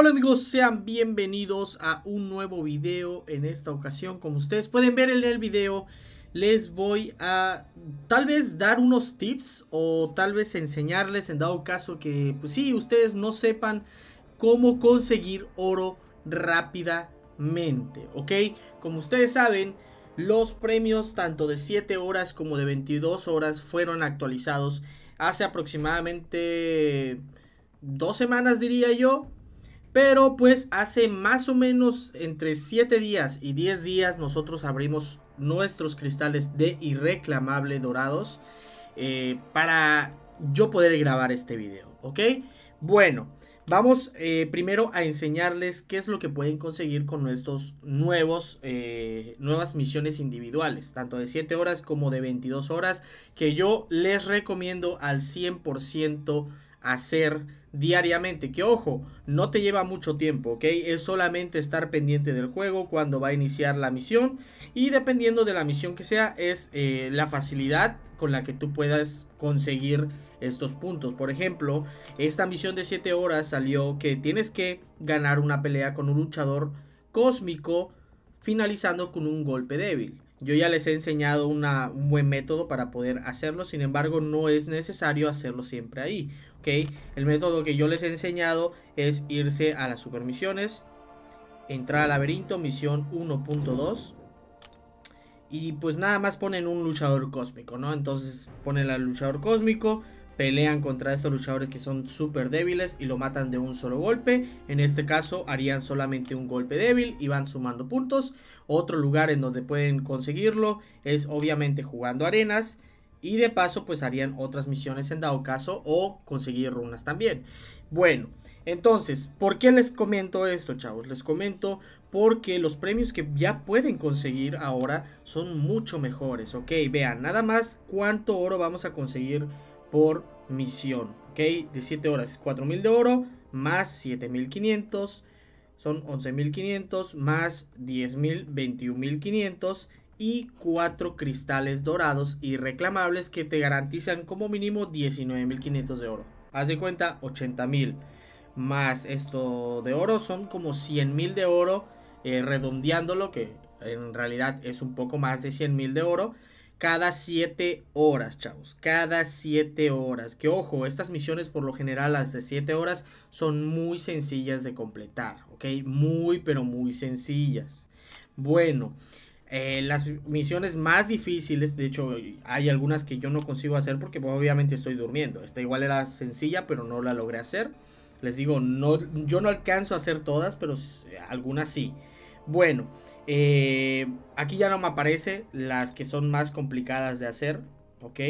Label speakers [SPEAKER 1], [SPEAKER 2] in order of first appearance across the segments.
[SPEAKER 1] Hola amigos, sean bienvenidos a un nuevo video en esta ocasión. Como ustedes pueden ver en el video, les voy a tal vez dar unos tips o tal vez enseñarles en dado caso que, pues sí, ustedes no sepan cómo conseguir oro rápidamente, ¿ok? Como ustedes saben, los premios tanto de 7 horas como de 22 horas fueron actualizados hace aproximadamente dos semanas diría yo pero pues hace más o menos entre 7 días y 10 días nosotros abrimos nuestros cristales de irreclamable dorados eh, para yo poder grabar este video, ¿ok? Bueno, vamos eh, primero a enseñarles qué es lo que pueden conseguir con nuestros nuevos, eh, nuevas misiones individuales, tanto de 7 horas como de 22 horas, que yo les recomiendo al 100% hacer diariamente. Que ojo, no te lleva mucho tiempo, ¿ok? Es solamente estar pendiente del juego cuando va a iniciar la misión. Y dependiendo de la misión que sea, es eh, la facilidad con la que tú puedas conseguir estos puntos. Por ejemplo, esta misión de 7 horas salió que tienes que ganar una pelea con un luchador cósmico finalizando con un golpe débil. Yo ya les he enseñado un buen método para poder hacerlo, sin embargo no es necesario hacerlo siempre ahí. El método que yo les he enseñado es irse a las supermisiones, entrar al laberinto, misión 1.2. Y pues nada más ponen un luchador cósmico, ¿no? Entonces ponen al luchador cósmico, pelean contra estos luchadores que son súper débiles y lo matan de un solo golpe. En este caso harían solamente un golpe débil y van sumando puntos. Otro lugar en donde pueden conseguirlo es obviamente jugando arenas. Y de paso, pues harían otras misiones en dado caso o conseguir runas también. Bueno, entonces, ¿por qué les comento esto, chavos? Les comento porque los premios que ya pueden conseguir ahora son mucho mejores, ¿ok? Vean, nada más cuánto oro vamos a conseguir por misión, ¿ok? De 7 horas, 4.000 de oro más 7.500, son 11.500 más 10.000, 21.500 y cuatro cristales dorados y reclamables que te garantizan como mínimo 19.500 de oro. Haz de cuenta 80.000 más esto de oro son como 100.000 de oro eh, redondeándolo que en realidad es un poco más de 100.000 de oro cada 7 horas, chavos. Cada 7 horas. Que ojo, estas misiones por lo general las de 7 horas son muy sencillas de completar, ¿ok? Muy, pero muy sencillas. Bueno, eh, las misiones más difíciles, de hecho hay algunas que yo no consigo hacer porque pues, obviamente estoy durmiendo. Esta igual era sencilla, pero no la logré hacer. Les digo, no, yo no alcanzo a hacer todas, pero algunas sí. Bueno, eh, aquí ya no me aparece las que son más complicadas de hacer, ¿ok?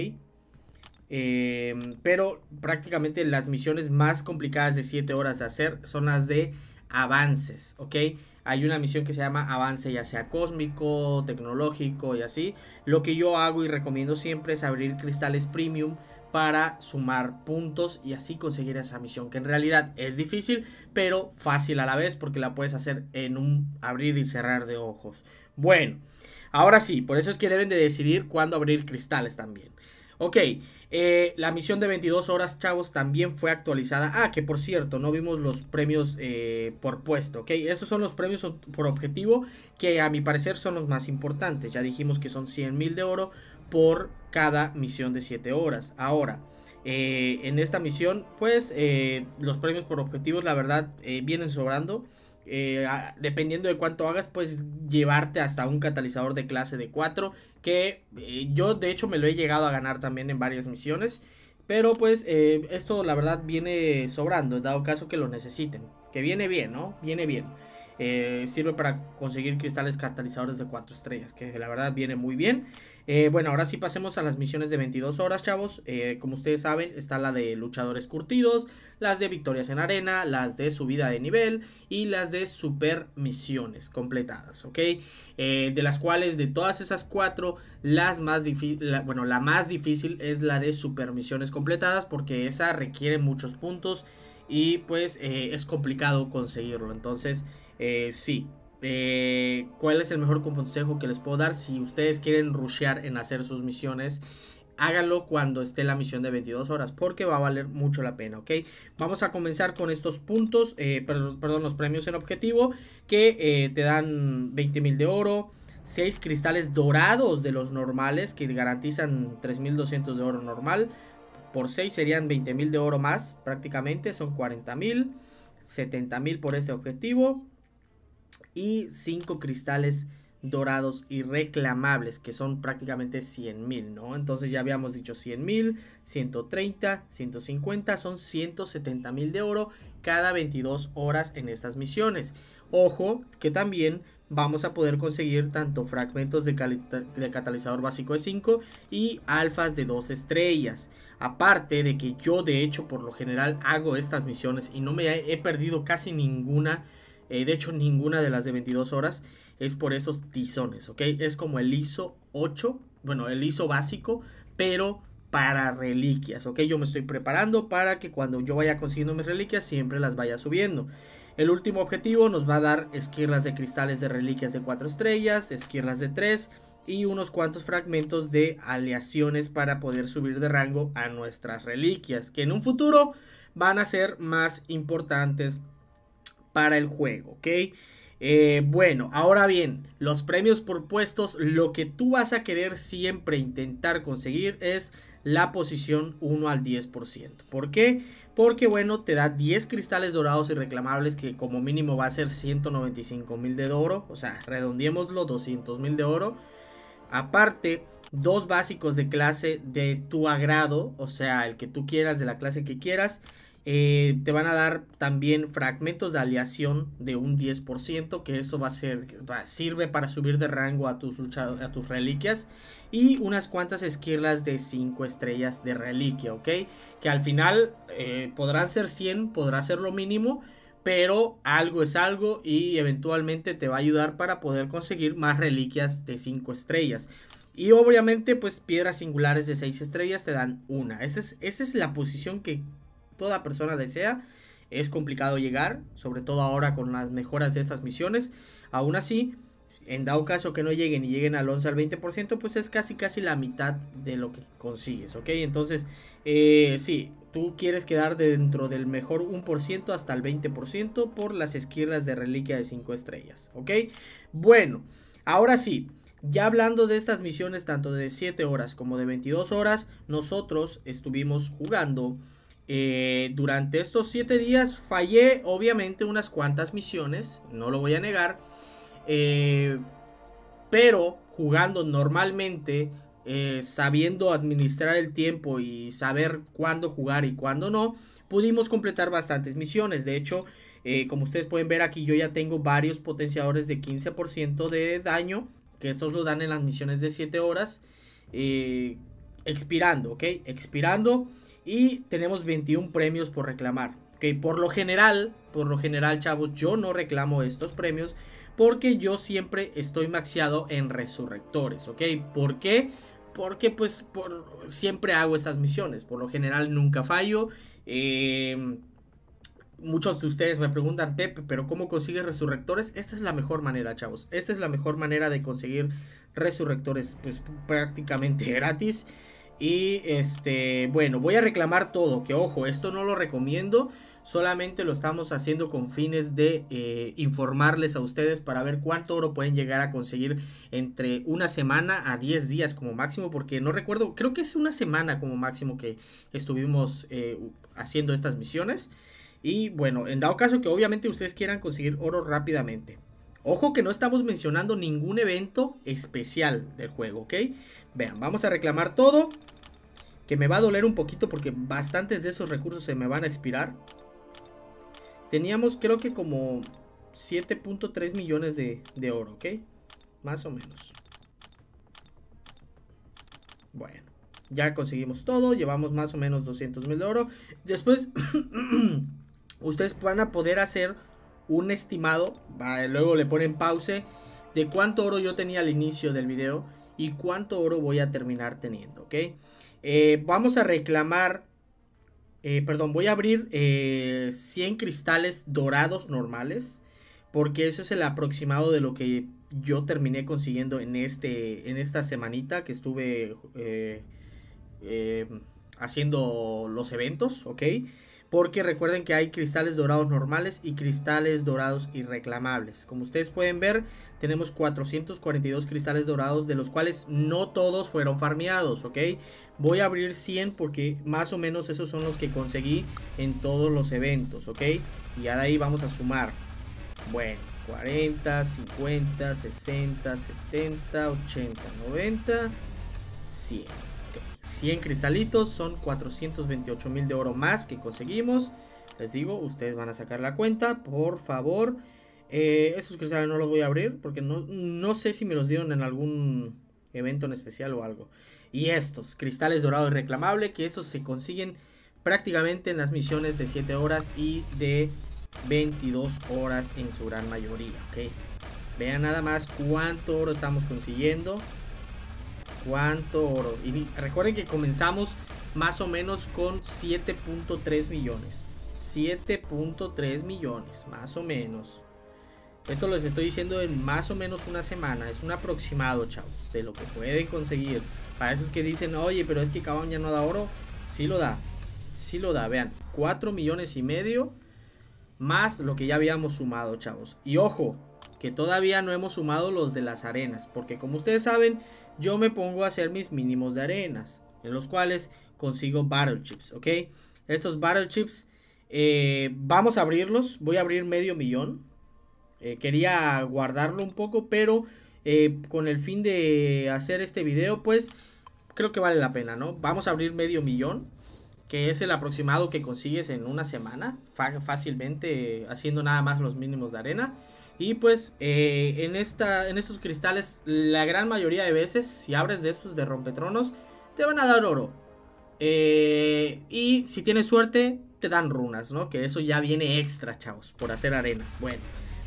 [SPEAKER 1] Eh, pero prácticamente las misiones más complicadas de 7 horas de hacer son las de avances, ¿ok? Hay una misión que se llama avance ya sea cósmico, tecnológico y así. Lo que yo hago y recomiendo siempre es abrir cristales premium para sumar puntos y así conseguir esa misión que en realidad es difícil pero fácil a la vez porque la puedes hacer en un abrir y cerrar de ojos. Bueno, ahora sí, por eso es que deben de decidir cuándo abrir cristales también. Ok, eh, la misión de 22 horas, chavos, también fue actualizada. Ah, que por cierto, no vimos los premios eh, por puesto, ok. Esos son los premios por objetivo que a mi parecer son los más importantes. Ya dijimos que son 100.000 de oro por cada misión de 7 horas. Ahora... Eh, en esta misión, pues los premios por objetivos, la verdad, vienen sobrando. dependiendo de cuánto hagas, puedes llevarte hasta un catalizador de clase de 4 que eh, yo de hecho me lo he llegado a ganar también en varias misiones. Pero pues eh, esto la verdad viene sobrando, dado caso que lo necesiten. Que viene bien, ¿no? Viene bien. Eh, sirve para conseguir cristales catalizadores de 4 estrellas, que la verdad viene muy bien. Eh, bueno, ahora sí pasemos a las misiones de 22 horas, chavos. Eh, como ustedes saben, está la de luchadores curtidos, las de victorias en arena, las de subida de nivel y las de super misiones completadas, ¿ok? de las cuales, de todas esas cuatro, las más la, bueno, la más difícil es la de super misiones completadas porque esa requiere muchos puntos y pues es complicado conseguirlo. Entonces... Eh, sí. Eh, ¿Cuál es el mejor consejo que les puedo dar? Si ustedes quieren rushear en hacer sus misiones, háganlo cuando esté la misión de 22 horas, porque va a valer mucho la pena, ¿ok? Vamos a comenzar con estos puntos, eh, perdón, los premios en objetivo, que te dan 20.000 de oro, 6 cristales dorados de los normales, que garantizan 3.200 de oro normal, por 6 serían 20.000 de oro más prácticamente, son 40.000, 70.000 por este objetivo, y 5 cristales dorados irreclamables. que son prácticamente 100,000. mil, ¿no? Entonces ya habíamos dicho 100,000. mil, 130, 150, son 170,000 mil de oro cada 22 horas en estas misiones. Ojo que también vamos a poder conseguir tanto fragmentos de, de catalizador básico de 5 y alfas de 2 estrellas. Aparte de que yo de hecho por lo general hago estas misiones y no me he perdido casi ninguna eh, de hecho, ninguna de las de 22 horas es por esos tizones, ¿ok? Es como el ISO 8, bueno, el ISO básico, pero para reliquias, ¿ok? Yo me estoy preparando para que cuando yo vaya consiguiendo mis reliquias siempre las vaya subiendo. El último objetivo nos va a dar esquirlas de cristales de reliquias de 4 estrellas, esquirlas de 3 y unos cuantos fragmentos de aleaciones para poder subir de rango a nuestras reliquias, que en un futuro van a ser más importantes para el juego, ¿ok? Eh, bueno, ahora bien, los premios por puestos, lo que tú vas a querer siempre intentar conseguir es la posición 1 al 10%. ¿Por qué? Porque bueno, te da 10 cristales dorados y reclamables que como mínimo va a ser 195 mil de oro, o sea, redondeémoslo 200 mil de oro. Aparte, dos básicos de clase de tu agrado, o sea, el que tú quieras, de la clase que quieras. Eh, te van a dar también fragmentos de aleación de un 10%, que eso va a ser, sirve para subir de rango a tus, a tus reliquias. Y unas cuantas esquirlas de 5 estrellas de reliquia, ¿ok? Que al final eh, podrán ser 100, podrá ser lo mínimo, pero algo es algo y eventualmente te va a ayudar para poder conseguir más reliquias de 5 estrellas. Y obviamente, pues piedras singulares de 6 estrellas te dan una. es, esa es la posición que toda persona desea. Es complicado llegar, sobre todo ahora con las mejoras de estas misiones. Aún así, en dado caso que no lleguen y lleguen al 11 al 20%, pues es casi casi la mitad de lo que consigues, ¿ok? Entonces, eh, sí, tú quieres quedar dentro del mejor 1% hasta el 20% por las esquirlas de reliquia de 5 estrellas, ¿ok? Bueno, ahora sí. Ya hablando de estas misiones tanto de 7 horas como de 22 horas, nosotros estuvimos jugando eh, durante estos 7 días fallé obviamente unas cuantas misiones, no lo voy a negar. Eh, pero jugando normalmente, eh, sabiendo administrar el tiempo y saber cuándo jugar y cuándo no, pudimos completar bastantes misiones. De hecho, como ustedes pueden ver aquí, yo ya tengo varios potenciadores de 15% de daño, que estos lo dan en las misiones de 7 horas. expirando, ¿ok? Expirando. Y tenemos 21 premios por reclamar. Que por lo general, por lo general, chavos, yo no reclamo estos premios porque yo siempre estoy maxiado en resurrectores, ¿ok? ¿Por qué? Porque pues siempre hago estas misiones, por lo general nunca fallo. Em, muchos de ustedes me preguntan, Pepe, pero ¿cómo consigues resurrectores? Esta es la mejor manera, chavos. Esta es la mejor manera de conseguir resurrectores, pues prácticamente gratis. Y este, bueno, voy a reclamar todo, que ojo, esto no lo recomiendo, solamente lo estamos haciendo con fines de eh, informarles a ustedes para ver cuánto oro pueden llegar a conseguir entre una semana a 10 días como máximo, porque no recuerdo, creo que es una semana como máximo que estuvimos eh, haciendo estas misiones. Y bueno, en dado caso que obviamente ustedes quieran conseguir oro rápidamente. Ojo que no estamos mencionando ningún evento especial del juego, ¿ok? Vean, vamos a reclamar todo. Que me va a doler un poquito porque bastantes de esos recursos se me van a expirar. Teníamos creo que como 7.3 millones de, oro, ¿ok? Más o menos. Bueno. Ya conseguimos todo, llevamos más o menos 200 mil de oro. Después, ustedes van a poder hacer un estimado, luego le ponen pause, de cuánto oro yo tenía al inicio del video y cuánto oro voy a terminar teniendo, ¿ok? Eh, vamos a reclamar, eh, perdón, voy a abrir 100 eh, cristales dorados normales, porque eso es el aproximado de lo que yo terminé consiguiendo en, este, en esta semanita que estuve haciendo los eventos, ¿ok? porque recuerden que hay cristales dorados normales y cristales dorados irreclamables. Como ustedes pueden ver, tenemos 442 cristales dorados, de los cuales no todos fueron farmeados, ¿ok? Voy a abrir 100 porque más o menos esos son los que conseguí en todos los eventos, ¿ok? Y ahora ahí vamos a sumar. Bueno, 40, 50, 60, 70, 80, 90, 100. 100 cristalitos son 428 mil de oro más que conseguimos. Les digo, ustedes van a sacar la cuenta, por favor. Eh, estos cristales no los voy a abrir porque no, sé si me los dieron en algún evento en especial o algo. Y estos, cristales dorados reclamable, que estos se consiguen prácticamente en las misiones de 7 horas y de 22 horas en su gran mayoría, Okay. Vean nada más cuánto oro estamos consiguiendo. ¿Cuánto oro? Y recuerden que comenzamos más o menos con 7.3 millones. 7.3 millones, más o menos. Esto les estoy diciendo en más o menos una semana. Es un aproximado, chavos, de lo que pueden conseguir. Para esos que dicen, oye, pero es que Cabón ya no da oro. Sí lo da. Sí lo da. Vean, 4 millones y medio más lo que ya habíamos sumado, chavos. Y ojo, que todavía no hemos sumado los de las arenas. Porque como ustedes saben, yo me pongo a hacer mis mínimos de arenas, en los cuales consigo Chips, ¿ok? Estos Battle Chips, eh, vamos a abrirlos, voy a abrir medio millón. Eh, quería guardarlo un poco, pero eh, con el fin de hacer este video, pues creo que vale la pena, ¿no? Vamos a abrir medio millón, que es el aproximado que consigues en una semana, fácilmente haciendo nada más los mínimos de arena. Y pues eh, en, esta, en estos cristales, la gran mayoría de veces, si abres de estos de rompetronos, te van a dar oro. Eh, y si tienes suerte, te dan runas, ¿no? Que eso ya viene extra, chavos, por hacer arenas. Bueno,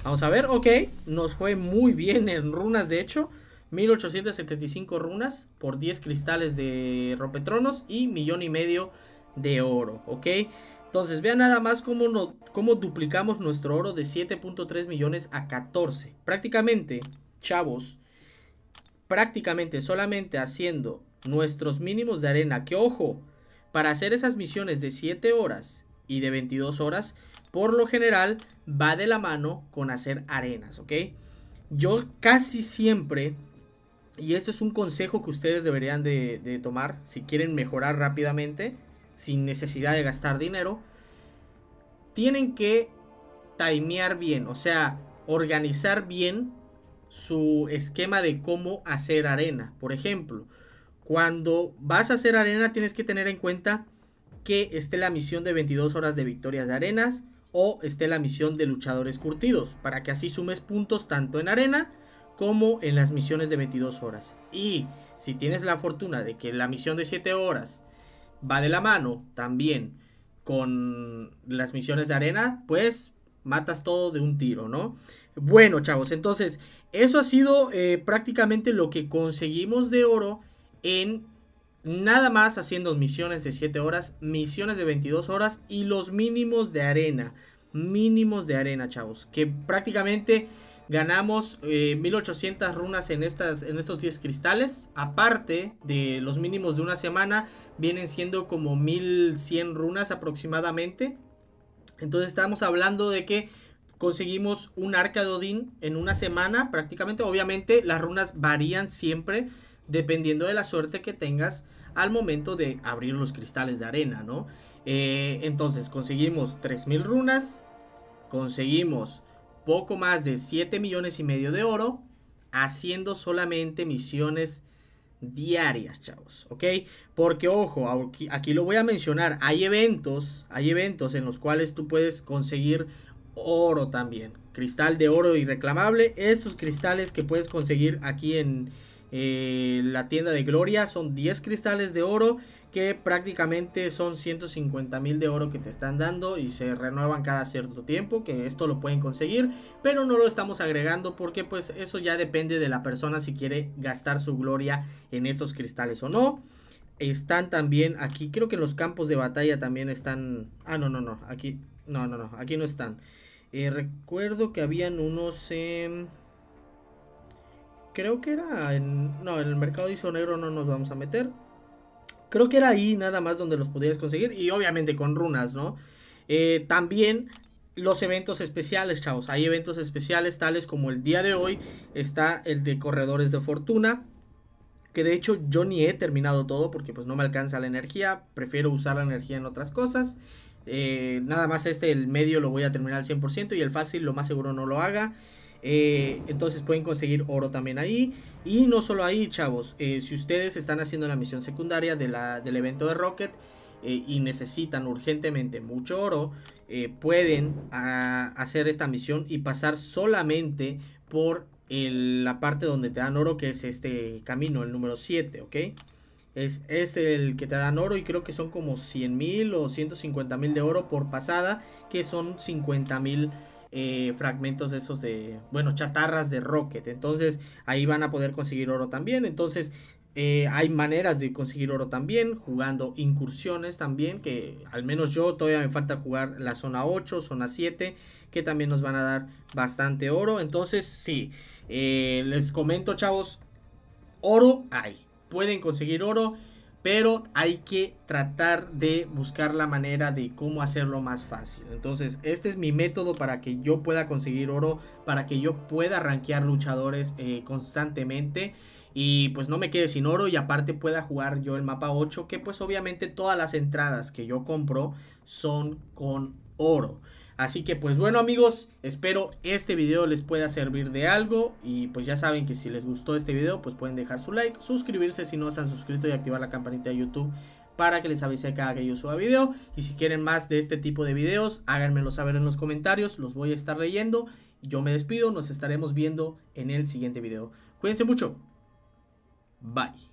[SPEAKER 1] vamos a ver, ok, nos fue muy bien en runas, de hecho. 1875 runas por 10 cristales de rompetronos y millón y medio de oro, ¿ok? Entonces, vean nada más cómo, cómo duplicamos nuestro oro de 7.3 millones a 14. Prácticamente, chavos, prácticamente solamente haciendo nuestros mínimos de arena, que ojo, para hacer esas misiones de 7 horas y de 22 horas, por lo general va de la mano con hacer arenas, ¿ok? Yo casi siempre, y esto es un consejo que ustedes deberían de tomar si quieren mejorar rápidamente, sin necesidad de gastar dinero, tienen que timear bien, o sea, organizar bien su esquema de cómo hacer arena. Por ejemplo, cuando vas a hacer arena tienes que tener en cuenta que esté la misión de 22 horas de victorias de arenas o esté la misión de luchadores curtidos, para que así sumes puntos tanto en arena como en las misiones de 22 horas. Y si tienes la fortuna de que la misión de 7 horas va de la mano también con las misiones de arena, pues matas todo de un tiro, ¿no? Bueno, chavos, entonces, eso ha sido eh, prácticamente lo que conseguimos de oro en nada más haciendo misiones de 7 horas, misiones de 22 horas y los mínimos de arena. Mínimos de arena, chavos. Que prácticamente Mm. Ganamos 1800 eh, runas en, estas, en estos 10 cristales. Aparte de los mínimos de una semana, vienen siendo como 1100 runas aproximadamente. Entonces estamos hablando de que conseguimos un arca de Odín en una semana prácticamente. Obviamente las runas varían siempre dependiendo de la suerte que tengas al momento de abrir los cristales de arena, ¿no? Eh, entonces conseguimos 3.000 runas, conseguimos poco más de 7 millones y medio de oro haciendo solamente misiones diarias, chavos, ¿ok? Porque ojo, aquí, lo voy a mencionar, hay eventos, hay eventos en los cuales tú puedes conseguir oro también, cristal de oro irreclamable, estos cristales que puedes conseguir aquí en, eh, la tienda de Gloria. Son 10 cristales de oro que prácticamente son 150 mil de oro que te están dando y se renuevan cada cierto tiempo, que esto lo pueden conseguir, pero no lo estamos agregando porque pues eso ya depende de la persona si quiere gastar su gloria en estos cristales o no. Están también aquí, creo que en los campos de batalla también están... Ah, no, no, no, aquí... No, no, no, aquí no están. Eh, recuerdo que habían unos... Creo que era en... No, en el mercado de negro no nos vamos a meter. Creo que era ahí nada más donde los podías conseguir. Y obviamente con runas, ¿no? Eh, también los eventos especiales, chavos. Hay eventos especiales tales como el día de hoy está el de Corredores de Fortuna. Que de hecho yo ni he terminado todo porque pues no me alcanza la energía. Prefiero usar la energía en otras cosas. Eh, nada más este, el medio lo voy a terminar al 100% y el fácil lo más seguro no lo haga. Eh, entonces pueden conseguir oro también ahí. Y no solo ahí, chavos. Eh, si ustedes están haciendo la misión secundaria de la, del evento de Rocket eh, y necesitan urgentemente mucho oro, pueden ah, hacer esta misión y pasar solamente por la parte donde te dan oro, que es este camino, el número 7, ¿ok? Es, es, el que te dan oro y creo que son como 100 mil o 150 mil de oro por pasada, que son 50.000. mil eh, fragmentos de esos de, bueno, chatarras de Rocket. Entonces ahí van a poder conseguir oro también. Entonces eh, hay maneras de conseguir oro también, jugando incursiones también, que al menos yo todavía me falta jugar la zona 8, zona 7, que también nos van a dar bastante oro. Entonces, sí, eh, les comento chavos, oro hay, pueden conseguir oro pero hay que tratar de buscar la manera de cómo hacerlo más fácil. Entonces, este es mi método para que yo pueda conseguir oro, para que yo pueda rankear luchadores eh, constantemente y pues no me quede sin oro y aparte pueda jugar yo el mapa 8, que pues obviamente todas las entradas que yo compro son con oro. Así que pues bueno amigos, espero este video les pueda servir de algo y pues ya saben que si les gustó este video pues pueden dejar su like, suscribirse si no han suscrito y activar la campanita de YouTube para que les avise cada que yo suba video. Y si quieren más de este tipo de videos, háganmelo saber en los comentarios, los voy a estar leyendo. Yo me despido, nos estaremos viendo en el siguiente video. Cuídense mucho. Bye.